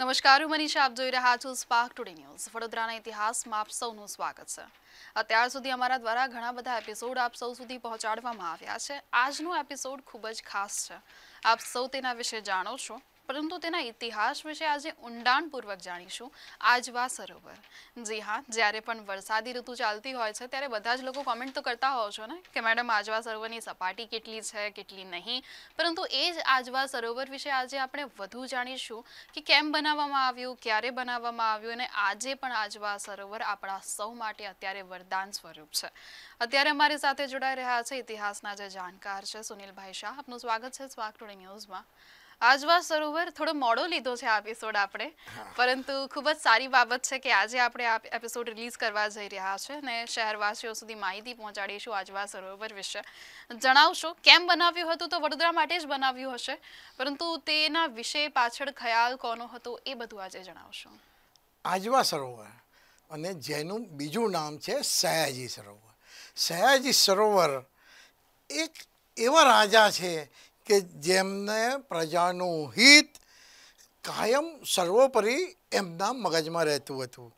નમસ્કાર હું મનીષા આપ જોઈ રહ્યા છો સ્પાર્ક ટુડે ન્યૂઝ વડોદરાના ઇતિહાસમાં આપ સૌનું સ્વાગત છે અત્યાર સુધી અમારા દ્વારા ઘણા બધા એપિસોડ આપ સૌ સુધી પહોંચાડવામાં આવ્યા છે આજનો એપિસોડ ખૂબ જ ખાસ છે આપ સૌ તેના વિશે જાણો છો પરંતુ તેના ઇતિહાસ વિશે આજે ઊંડાણપૂર્વક જાણીશું આજવા સરોવર જી હા જ્યારે પણ વરસાદી ઋતુ ચાલતી હોય છે ત્યારે બધા જ લોકો કોમેન્ટ તો કરતા હોવ છો ને કે મેડમ આજવા સરોવરની સપાટી કેટલી છે કેટલી નહીં પરંતુ એ જ આજવા સરોવર વિશે આજે આપણે વધુ જાણીશું કે કેમ બનાવવામાં આવ્યું ક્યારે બનાવવામાં આવ્યું અને આજે પણ આજવા સરોવર આપણા સૌ માટે અત્યારે વરદાન સ્વરૂપ છે અત્યારે અમારી સાથે જોડાઈ રહ્યા છે ઇતિહાસના જે જાણકાર છે સુનિલભાઈ શાહ આપનું સ્વાગત છે સ્વાગ ટુડે ન્યૂઝમાં આજવા સરોવર થોડો મોડો લીધો છે આ એપિસોડ આપણે પરંતુ ખૂબ જ સારી બાબત છે કે આજે આપણે આ એપિસોડ રિલીઝ કરવા જઈ રહ્યા છે અને શહેરવાસીઓ સુધી માહિતી પહોંચાડીશું આજવા સરોવર વિશે જણાવશો કેમ બનાવ્યું હતું તો વડોદરા માટે જ બનાવ્યું હશે પરંતુ તેના વિશે પાછળ ખ્યાલ કોનો હતો એ બધું આજે જણાવશો આજવા સરોવર અને જેનું બીજું નામ છે સયાજી સરોવર સયાજી સરોવર એક એવા રાજા છે કે જેમને પ્રજાનું હિત કાયમ સર્વોપરી એમના મગજમાં રહેતું હતું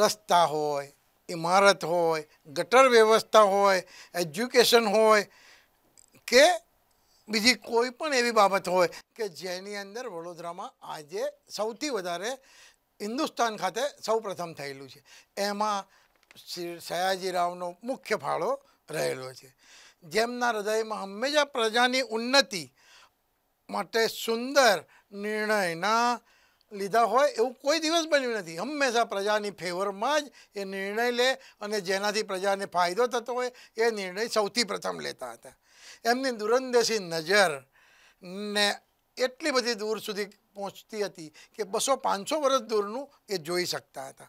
રસ્તા હોય ઇમારત હોય ગટર વ્યવસ્થા હોય એજ્યુકેશન હોય કે બીજી કોઈ પણ એવી બાબત હોય કે જેની અંદર વડોદરામાં આજે સૌથી વધારે હિન્દુસ્તાન ખાતે સૌ પ્રથમ થયેલું છે એમાં શ્રી સયાજીરાવનો મુખ્ય ફાળો રહેલો છે જેમના હૃદયમાં હંમેશા પ્રજાની ઉન્નતિ માટે સુંદર નિર્ણયના લીધા હોય એવું કોઈ દિવસ બન્યું નથી હંમેશા પ્રજાની ફેવરમાં જ એ નિર્ણય લે અને જેનાથી પ્રજાને ફાયદો થતો હોય એ નિર્ણય સૌથી પ્રથમ લેતા હતા એમની દુરંદેશી નજર ને એટલી બધી દૂર સુધી પહોંચતી હતી કે બસો પાંચસો વર્ષ દૂરનું એ જોઈ શકતા હતા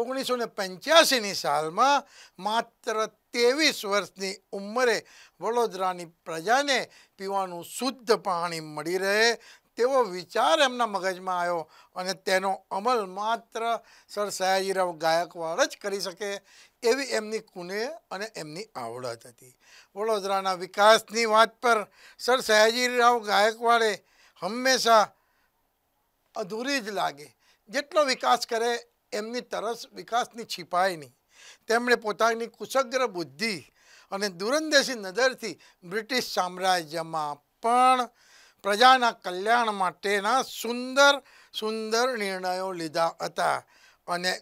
ઓગણીસો ને પંચ્યાસીની સાલમાં માત્ર ત્રેવીસ વર્ષની ઉંમરે વડોદરાની પ્રજાને પીવાનું શુદ્ધ પાણી મળી રહે તેવો વિચાર એમના મગજમાં આવ્યો અને તેનો અમલ માત્ર સર સયાજીરાવ ગાયકવાડ જ કરી શકે એવી એમની કુને અને એમની આવડત હતી વડોદરાના વિકાસની વાત પર સર સયાજીરાવ ગાયકવાડે હંમેશા અધૂરી જ લાગે જેટલો વિકાસ કરે એમની તરસ વિકાસની છીપાય નહીં તેમણે પોતાની કુશગ્ર બુદ્ધિ અને દૂરંદેશી નજરથી બ્રિટિશ સામ્રાજ્યમાં પણ પ્રજાના કલ્યાણ માટેના સુંદર સુંદર નિર્ણયો લીધા હતા અને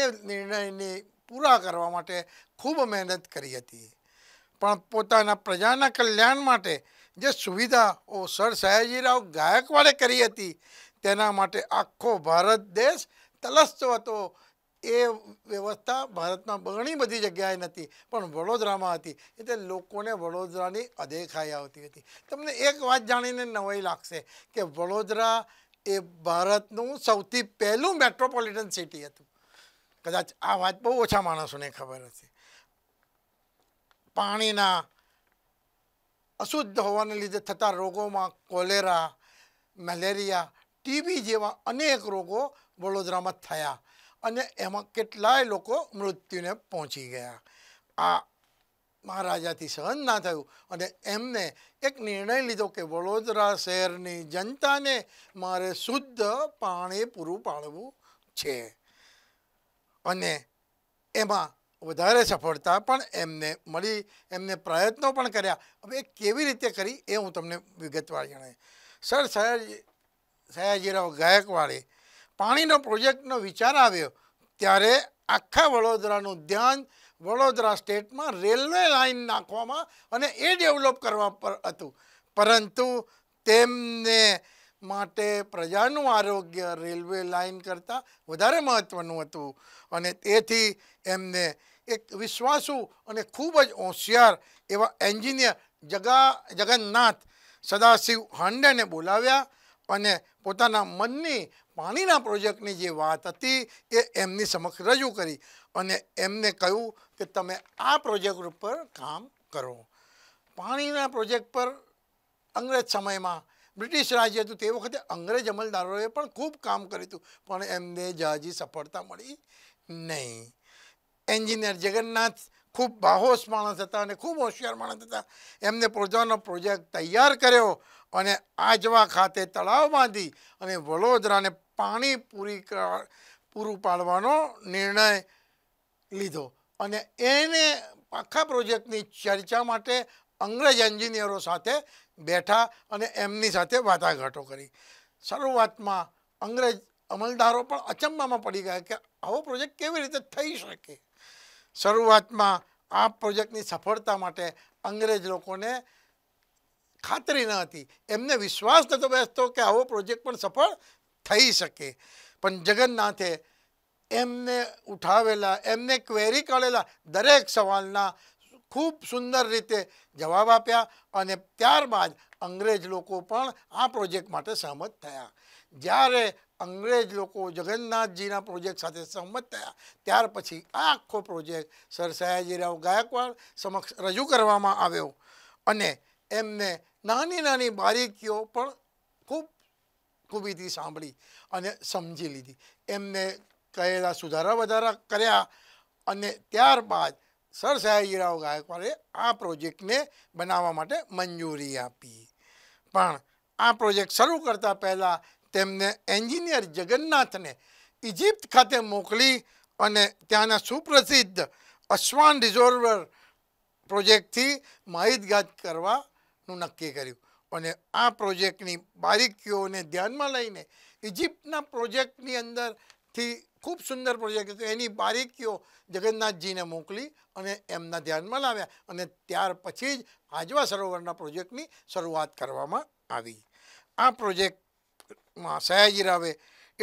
એ નિર્ણયને પૂરા કરવા માટે ખૂબ મહેનત કરી હતી પણ પોતાના પ્રજાના કલ્યાણ માટે જે સુવિધા ઓ સર સયાજીરાવ ગાયકવાડે કરી હતી તેના માટે આખો ભારત દેશ તલસ્તો હતો એ વ્યવસ્થા ભારતમાં ઘણી બધી જગ્યાએ નથી પણ વડોદરામાં હતી એટલે લોકોને વડોદરાની અદેખાઈ આવતી હતી તમને એક વાત જાણીને નવાઈ લાગશે કે વડોદરા એ ભારતનું સૌથી પહેલું મેટ્રોપોલિટન સિટી હતું કદાચ આ વાત બહુ ઓછા માણસોને ખબર હશે પાણીના અશુદ્ધ હોવાને લીધે થતા રોગોમાં કોલેરા મેલેરિયા ટીબી જેવા અનેક રોગો વડોદરામાં થયા અને એમાં કેટલાય લોકો મૃત્યુને પહોંચી ગયા આ મહારાજાથી સહન ના થયું અને એમને એક નિર્ણય લીધો કે વડોદરા શહેરની જનતાને મારે શુદ્ધ પાણી પૂરું પાડવું છે અને એમાં વધારે સફળતા પણ એમને મળી એમને પ્રયત્નો પણ કર્યા હવે એ કેવી રીતે કરી એ હું તમને વિગતવાર જણાય સર સયાજી સયાજીરાવ ગાયકવાડે પાણીનો પ્રોજેક્ટનો વિચાર આવ્યો ત્યારે આખા વડોદરાનું ધ્યાન વડોદરા સ્ટેટમાં રેલવે લાઇન નાખવામાં અને એ ડેવલપ કરવા પર હતું પરંતુ તેમને માટે પ્રજાનું આરોગ્ય રેલવે લાઇન કરતાં વધારે મહત્ત્વનું હતું અને તેથી એમને એક વિશ્વાસુ અને ખૂબ જ હોશિયાર એવા એન્જિનિયર જગા જગન્નાથ સદાશિવ હાંડેને બોલાવ્યા અને પોતાના મનની પાણીના પ્રોજેક્ટની જે વાત હતી એ એમની સમક્ષ રજૂ કરી અને એમને કહ્યું કે તમે આ પ્રોજેક્ટ ઉપર કામ કરો પાણીના પ્રોજેક્ટ પર અંગ્રેજ સમયમાં બ્રિટિશ રાજ્ય હતું તે વખતે અંગ્રેજ અમલદારોએ પણ ખૂબ કામ કર્યું હતું પણ એમને જહાજી સફળતા મળી નહીં એન્જિનિયર જગન્નાથ ખૂબ બાહોશ માણસ હતા અને ખૂબ હોશિયાર માણસ હતા એમને પોતાનો પ્રોજેક્ટ તૈયાર કર્યો અને આજવા ખાતે તળાવ બાંધી અને વડોદરાને પાણી પૂરી પૂરું પાડવાનો નિર્ણય લીધો અને એને આખા પ્રોજેક્ટની ચર્ચા માટે અંગ્રેજ એન્જિનિયરો સાથે બેઠા અને એમની સાથે વાટાઘાટો કરી શરૂઆતમાં અંગ્રેજ અમલદારો પણ અચંબામાં પડી ગયા કે આવો પ્રોજેક્ટ કેવી રીતે થઈ શકે શરૂઆતમાં આ પ્રોજેક્ટની સફળતા માટે અંગ્રેજ લોકોને ખાતરી ન હતી એમને વિશ્વાસ નહોતો બેસતો કે આવો પ્રોજેક્ટ પણ સફળ થઈ શકે પણ જગન્નાથે એમને ઉઠાવેલા એમને ક્વેરી કાઢેલા દરેક સવાલના ખૂબ સુંદર રીતે જવાબ આપ્યા અને ત્યારબાદ અંગ્રેજ લોકો પણ આ પ્રોજેક્ટ માટે સહમત થયા જ્યારે અંગ્રેજ લોકો જગન્નાથજીના પ્રોજેક્ટ સાથે સહમત થયા ત્યાર પછી આ આખો પ્રોજેક્ટ સર સયાજીરાવ ગાયકવાડ સમક્ષ રજૂ કરવામાં આવ્યો અને એમને નાની નાની બારીકીઓ પણ ખૂબ ખૂબીથી સાંભળી અને સમજી લીધી એમને કહેલા સુધારા વધારા કર્યા અને ત્યારબાદ સર સયાજીરાવ ગાયકવાડે આ પ્રોજેક્ટને બનાવવા માટે મંજૂરી આપી પણ આ પ્રોજેક્ટ શરૂ કરતાં પહેલાં તેમને એન્જિનિયર જગન્નાથને ઇજિપ્ત ખાતે મોકલી અને ત્યાંના સુપ્રસિદ્ધ અશ્વાન રિઝોર્વર પ્રોજેક્ટથી માહિતગાર કરવાનું નક્કી કર્યું અને આ પ્રોજેક્ટની બારીકીઓને ધ્યાનમાં લઈને ઇજિપ્તના પ્રોજેક્ટની અંદરથી ખૂબ સુંદર પ્રોજેક્ટ હતો એની બારીકીઓ જગન્નાથજીને મોકલી અને એમના ધ્યાનમાં લાવ્યા અને ત્યાર પછી જ આજવા સરોવરના પ્રોજેક્ટની શરૂઆત કરવામાં આવી આ પ્રોજેક્ટમાં સયાજી રાવે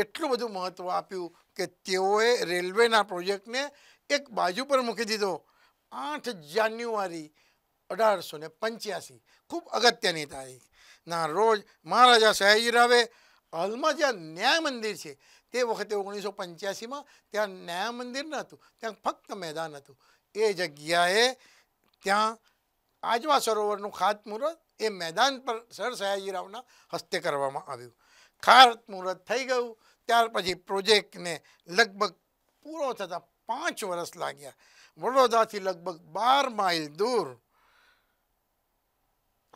એટલું બધું મહત્ત્વ આપ્યું કે તેઓએ રેલવેના પ્રોજેક્ટને એક બાજુ પર મૂકી દીધો આઠ જાન્યુઆરી અઢારસો ને પંચ્યાસી ખૂબ અગત્યની તારીખ ના રોજ મહારાજા સયાજી રાવે હાલમાં જ્યાં ન્યાય મંદિર છે તે વખતે ઓગણીસો પંચ્યાસીમાં ત્યાં ન્યાય મંદિર ન હતું ત્યાં ફક્ત મેદાન હતું એ જગ્યાએ ત્યાં આજવા સરોવરનું ખાતમુહૂર્ત એ મેદાન પર સર સયાજીરાવના હસ્તે કરવામાં આવ્યું ખાતમુહૂર્ત થઈ ગયું ત્યાર પછી પ્રોજેક્ટને લગભગ પૂરો થતાં પાંચ વર્ષ લાગ્યા વડોદરાથી લગભગ બાર માઇલ દૂર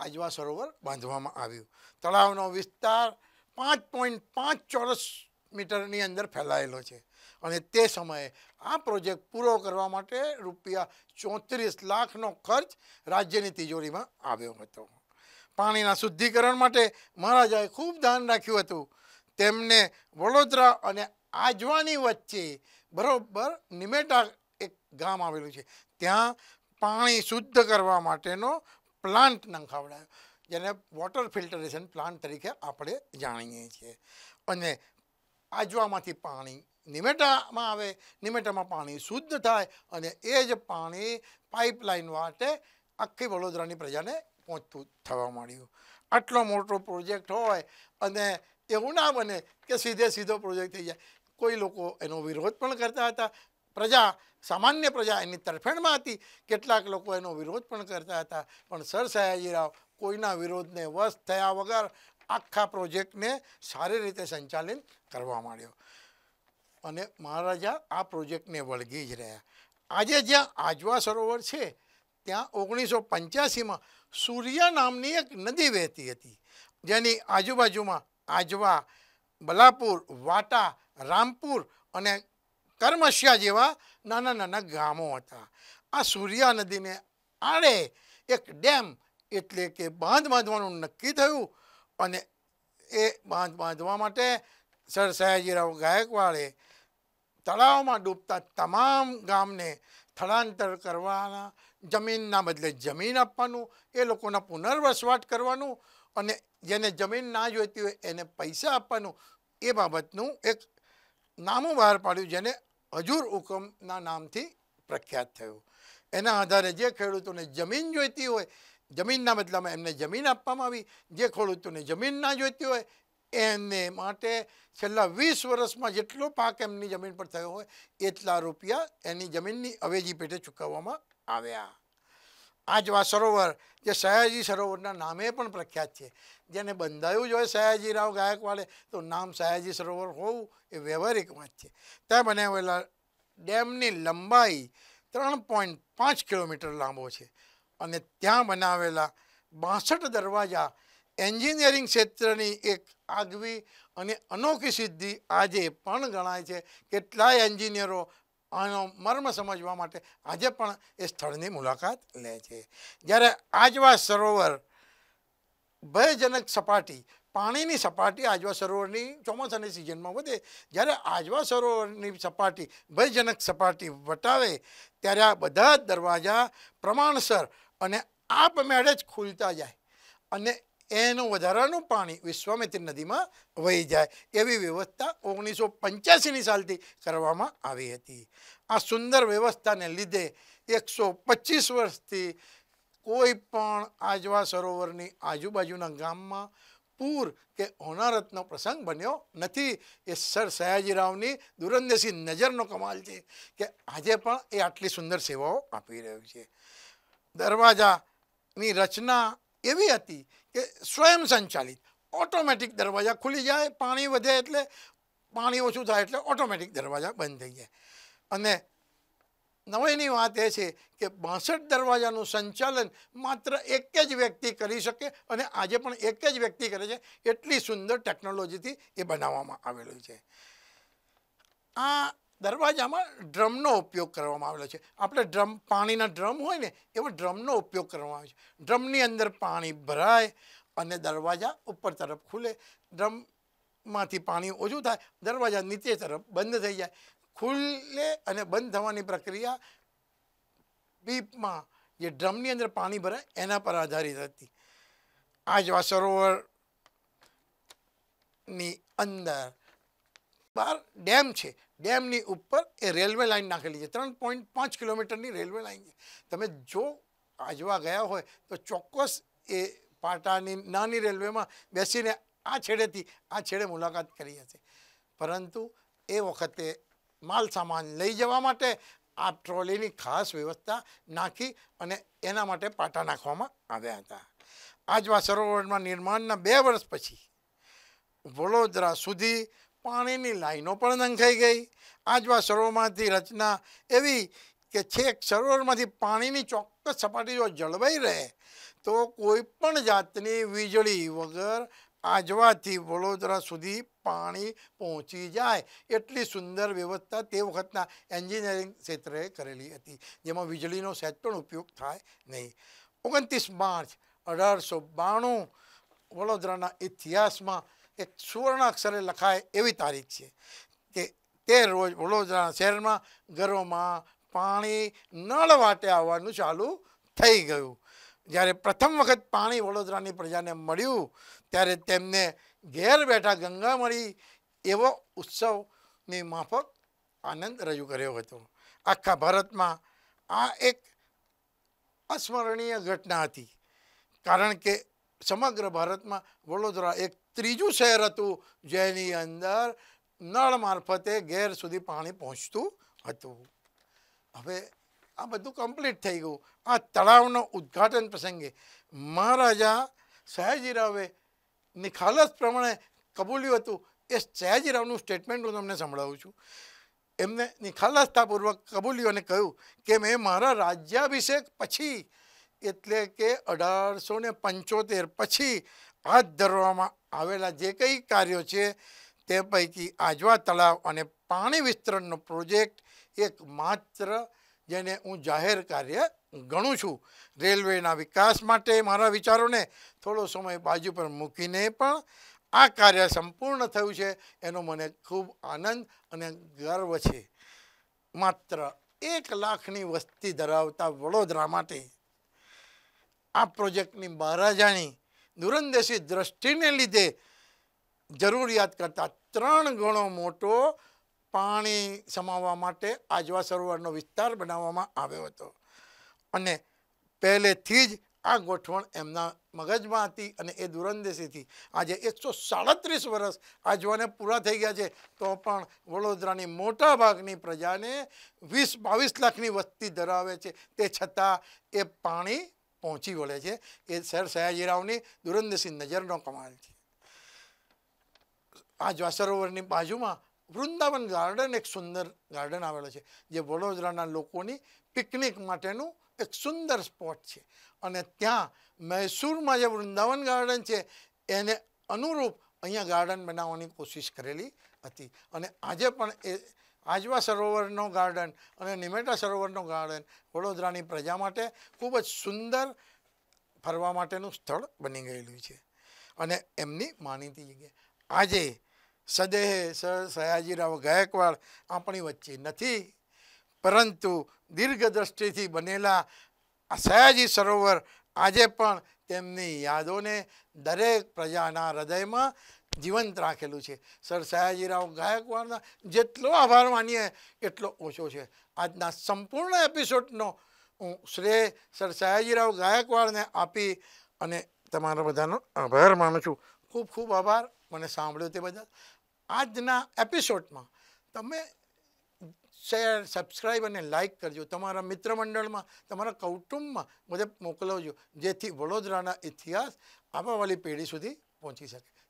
આજવા સરોવર બાંધવામાં આવ્યું તળાવનો વિસ્તાર પાંચ પોઈન્ટ પાંચ ચોરસ મીટરની અંદર ફેલાયેલો છે અને તે સમયે આ પ્રોજેક્ટ પૂરો કરવા માટે રૂપિયા ચોત્રીસ લાખનો ખર્ચ રાજ્યની તિજોરીમાં આવ્યો હતો પાણીના શુદ્ધિકરણ માટે મહારાજાએ ખૂબ ધ્યાન રાખ્યું હતું તેમને વડોદરા અને આજવાની વચ્ચે બરોબર નિમેટા એક ગામ આવેલું છે ત્યાં પાણી શુદ્ધ કરવા માટેનો પ્લાન્ટ નંખાવડાયો જેને વોટર ફિલ્ટરેશન પ્લાન્ટ તરીકે આપણે જાણીએ છીએ અને આજવામાંથી પાણી નિમેટામાં આવે નિમેટામાં પાણી શુદ્ધ થાય અને એ જ પાણી પાઇપલાઇન માટે આખી વડોદરાની પ્રજાને પહોંચતું થવા માંડ્યું આટલો મોટો પ્રોજેક્ટ હોય અને એવું ના બને કે સીધે સીધો પ્રોજેક્ટ થઈ જાય કોઈ લોકો એનો વિરોધ પણ કરતા હતા પ્રજા સામાન્ય પ્રજા એની તરફેણમાં હતી કેટલાક લોકો એનો વિરોધ પણ કરતા હતા પણ સર સયાજીરાવ કોઈના વિરોધને વશ થયા વગર આખા પ્રોજેક્ટને સારી રીતે સંચાલન કરવા માંડ્યો અને મહારાજા આ પ્રોજેક્ટને વળગી જ રહ્યા આજે જ્યાં આજવા સરોવર છે ત્યાં ઓગણીસો પંચ્યાસીમાં સૂર્યા નામની એક નદી વહેતી હતી જેની આજુબાજુમાં આજવા બલાપુર વાટા રામપુર અને કર્મશ્યા જેવા નાના નાના ગામો હતા આ સૂર્યા નદીને આડે એક ડેમ એટલે કે બાંધ બાંધવાનું નક્કી થયું અને એ બાંધ બાંધવા માટે સર સયાજીરાવ ગાયકવાડે તળાવમાં ડૂબતા તમામ ગામને સ્થળાંતર કરવાના જમીનના બદલે જમીન આપવાનું એ લોકોના પુનર્વસવાટ કરવાનું અને જેને જમીન ના જોઈતી હોય એને પૈસા આપવાનું એ બાબતનું એક નામું બહાર પાડ્યું જેને હજુર હુકમના નામથી પ્રખ્યાત થયું એના આધારે જે ખેડૂતોને જમીન જોઈતી હોય જમીનના બદલામાં એમને જમીન આપવામાં આવી જે ખેડૂતોને જમીન ના જોઈતી હોય એને માટે છેલ્લા વીસ વર્ષમાં જેટલો પાક એમની જમીન પર થયો હોય એટલા રૂપિયા એની જમીનની અવેજી પેટે ચૂકવવામાં આવ્યા આ જ સરોવર જે સયાજી સરોવરના નામે પણ પ્રખ્યાત છે જેને બંધાયું જ હોય સયાજી રાવ ગાયકવાડે તો નામ સયાજી સરોવર હોવું એ વ્યવહારિક વાત છે ત્યાં બનાવેલા ડેમની લંબાઈ ત્રણ પોઈન્ટ પાંચ કિલોમીટર લાંબો છે અને ત્યાં બનાવેલા બાસઠ દરવાજા એન્જિનિયરિંગ ક્ષેત્રની એક આગવી અને અનોખી સિદ્ધિ આજે પણ ગણાય છે કેટલાય એન્જિનિયરો આનો મર્મ સમજવા માટે આજે પણ એ સ્થળની મુલાકાત લે છે જ્યારે આજવા સરોવર ભયજનક સપાટી પાણીની સપાટી આજવા સરોવરની ચોમાસાની સિઝનમાં વધે જ્યારે આજવા સરોવરની સપાટી ભયજનક સપાટી વટાવે ત્યારે આ બધા દરવાજા પ્રમાણસર અને આપમેળે જ ખુલતા જાય અને એનું વધારાનું પાણી વિશ્વામિત્રી નદીમાં વહી જાય એવી વ્યવસ્થા ઓગણીસો પંચ્યાસીની સાલથી કરવામાં આવી હતી આ સુંદર વ્યવસ્થાને લીધે એકસો પચીસ વર્ષથી કોઈ પણ આજવા સરોવરની આજુબાજુના ગામમાં પૂર કે હોનારતનો પ્રસંગ બન્યો નથી એ સર સયાજીરાવની દુરંદેશી નજરનો કમાલ છે કે આજે પણ એ આટલી સુંદર સેવાઓ આપી રહ્યું છે દરવાજાની રચના એવી હતી કે સ્વયં સંચાલિત ઓટોમેટિક દરવાજા ખુલી જાય પાણી વધે એટલે પાણી ઓછું થાય એટલે ઓટોમેટિક દરવાજા બંધ થઈ જાય અને નવાઈની વાત એ છે કે બાસઠ દરવાજાનું સંચાલન માત્ર એક જ વ્યક્તિ કરી શકે અને આજે પણ એક જ વ્યક્તિ કરે છે એટલી સુંદર ટેકનોલોજીથી એ બનાવવામાં આવેલું છે આ દરવાજામાં ડ્રમનો ઉપયોગ કરવામાં આવેલો છે આપણે ડ્રમ પાણીના ડ્રમ હોય ને એવો ડ્રમનો ઉપયોગ કરવામાં આવે છે ડ્રમની અંદર પાણી ભરાય અને દરવાજા ઉપર તરફ ખુલે ડ્રમમાંથી પાણી ઓછું થાય દરવાજા નીચે તરફ બંધ થઈ જાય ખુલે અને બંધ થવાની પ્રક્રિયા પીપમાં જે ડ્રમની અંદર પાણી ભરાય એના પર આધારિત હતી આ જવા સરોવરની અંદર બાર ડેમ છે ડેમની ઉપર એ રેલવે લાઇન નાખેલી છે ત્રણ પોઈન્ટ પાંચ કિલોમીટરની રેલવે લાઇન છે તમે જો આજવા ગયા હોય તો ચોક્કસ એ પાટાની નાની રેલવેમાં બેસીને આ છેડેથી આ છેડે મુલાકાત કરી હશે પરંતુ એ વખતે માલ સામાન લઈ જવા માટે આ ટ્રોલીની ખાસ વ્યવસ્થા નાખી અને એના માટે પાટા નાખવામાં આવ્યા હતા આજવા સરોવરમાં નિર્માણના બે વર્ષ પછી વડોદરા સુધી પાણીની લાઈનો પણ નંખાઈ ગઈ આજવા સરોવરમાંથી રચના એવી કે છેક સરોવરમાંથી પાણીની ચોક્કસ સપાટી જો જળવાઈ રહે તો કોઈ પણ જાતની વીજળી વગર આજવાથી વડોદરા સુધી પાણી પહોંચી જાય એટલી સુંદર વ્યવસ્થા તે વખતના એન્જિનિયરિંગ ક્ષેત્રે કરેલી હતી જેમાં વીજળીનો સહેજ પણ ઉપયોગ થાય નહીં ઓગણત્રીસ માર્ચ અઢારસો બાણું વડોદરાના ઇતિહાસમાં એ સુવર્ણ અક્ષરે લખાય એવી તારીખ છે કે તે રોજ વડોદરા શહેરમાં ઘરોમાં પાણી નળ વાટે આવવાનું ચાલુ થઈ ગયું જ્યારે પ્રથમ વખત પાણી વડોદરાની પ્રજાને મળ્યું ત્યારે તેમને ઘેર બેઠા ગંગા મળી એવો ઉત્સવની માફક આનંદ રજૂ કર્યો હતો આખા ભારતમાં આ એક અસ્મરણીય ઘટના હતી કારણ કે સમગ્ર ભારતમાં વડોદરા એક ત્રીજું શહેર હતું જેની અંદર નળ મારફતે ઘેર સુધી પાણી પહોંચતું હતું હવે આ બધું કમ્પ્લીટ થઈ ગયું આ તળાવનો ઉદ્ઘાટન પ્રસંગે મહારાજા સયાજીરાવે નિખાલસ પ્રમાણે કબૂલ્યું હતું એ સયાજીરાવનું સ્ટેટમેન્ટ હું તમને સંભળાવું છું એમને નિખાલસતાપૂર્વક કબૂલ્યું અને કહ્યું કે મેં મારા રાજ્યાભિષેક પછી એટલે કે અઢારસો ને પંચોતેર પછી હાથ ધરવામાં આવેલા જે કંઈ કાર્યો છે તે પૈકી આજવા તળાવ અને પાણી વિસ્તરણનો પ્રોજેક્ટ એક માત્ર જેને હું જાહેર કાર્ય ગણું છું રેલવેના વિકાસ માટે મારા વિચારોને થોડો સમય બાજુ પર મૂકીને પણ આ કાર્ય સંપૂર્ણ થયું છે એનો મને ખૂબ આનંદ અને ગર્વ છે માત્ર એક લાખની વસ્તી ધરાવતા વડોદરા માટે આ પ્રોજેક્ટની મહારાજાની નુરંદેશી દ્રષ્ટિને લીધે જરૂરિયાત કરતાં ત્રણ ગણો મોટો પાણી સમાવવા માટે આજવા સરોવરનો વિસ્તાર બનાવવામાં આવ્યો હતો અને પહેલેથી જ આ ગોઠવણ એમના મગજમાં હતી અને એ દુરંદેશીથી આજે એકસો સાડત્રીસ વર્ષ આજવાને પૂરા થઈ ગયા છે તો પણ વડોદરાની મોટાભાગની પ્રજાને વીસ બાવીસ લાખની વસ્તી ધરાવે છે તે છતાં એ પાણી પહોંચી વળે છે એ સર સયાજીરાવની દુરંદસિંહ નજરનો કમાલ છે આ જ્વા સરોવરની બાજુમાં વૃંદાવન ગાર્ડન એક સુંદર ગાર્ડન આવેલો છે જે વડોદરાના લોકોની પિકનિક માટેનું એક સુંદર સ્પોટ છે અને ત્યાં મૈસૂરમાં જે વૃંદાવન ગાર્ડન છે એને અનુરૂપ અહીંયા ગાર્ડન બનાવવાની કોશિશ કરેલી હતી અને આજે પણ એ આજવા સરોવરનો ગાર્ડન અને નિમેટા સરોવરનો ગાર્ડન વડોદરાની પ્રજા માટે ખૂબ જ સુંદર ફરવા માટેનું સ્થળ બની ગયેલું છે અને એમની માનીતી જગ્યા આજે સદેહ સર સયાજીરાવ ગાયકવાડ આપણી વચ્ચે નથી પરંતુ દીર્ઘ દીર્ઘદ્રષ્ટિથી બનેલા આ સયાજી સરોવર આજે પણ તેમની યાદોને દરેક પ્રજાના હૃદયમાં જીવંત રાખેલું છે સર સયાજીરાવ ગાયકવાડના જેટલો આભાર માનીએ એટલો ઓછો છે આજના સંપૂર્ણ એપિસોડનો હું શ્રેય સર સયાજીરાવ ગાયકવાડને આપી અને તમારા બધાનો આભાર માનું છું ખૂબ ખૂબ આભાર મને સાંભળ્યો તે બધા આજના એપિસોડમાં તમે શેર સબસ્ક્રાઈબ અને લાઇક કરજો તમારા મિત્ર મંડળમાં તમારા કૌટુંબમાં બધે મોકલાવજો જેથી વડોદરાના ઇતિહાસ આવવાવાળી પેઢી સુધી પહોંચી શકે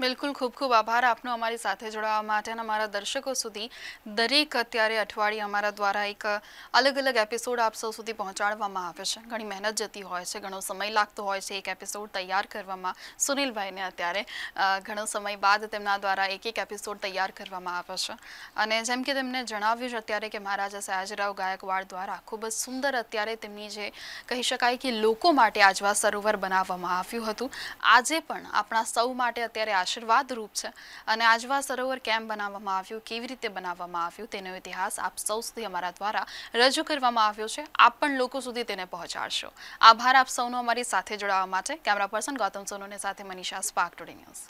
બિલકુલ ખૂબ ખૂબ આભાર આપનો અમારી સાથે જોડાવા માટે અને અમારા દર્શકો સુધી દરેક અત્યારે અઠવાડિયે અમારા દ્વારા એક અલગ અલગ એપિસોડ આપ સૌ સુધી પહોંચાડવામાં આવે છે ઘણી મહેનત જતી હોય છે ઘણો સમય લાગતો હોય છે એક એપિસોડ તૈયાર કરવામાં સુનિલભાઈને અત્યારે ઘણો સમય બાદ તેમના દ્વારા એક એક એપિસોડ તૈયાર કરવામાં આવે છે અને જેમ કે તેમને જણાવ્યું છે અત્યારે કે મહારાજા સયાજીરાવ ગાયકવાડ દ્વારા ખૂબ જ સુંદર અત્યારે તેમની જે કહી શકાય કે લોકો માટે આજવા સરોવર બનાવવામાં આવ્યું હતું આજે પણ આપણા સૌ માટે અત્યારે આશીર્વાદ રૂપ છે અને આજવા સરોવર કેમ બનાવવામાં આવ્યું કેવી રીતે બનાવવામાં આવ્યું તેનો ઇતિહાસ આપ સૌ સુધી અમારા દ્વારા રજૂ કરવામાં આવ્યો છે આપ પણ લોકો સુધી તેને પહોંચાડશો આભાર આપ સૌનો અમારી સાથે જોડાવા માટે કેમેરા પર્સન ગૌતમ સોનોને સાથે મનીષા સ્પાર્ક ટુડે ન્યૂઝ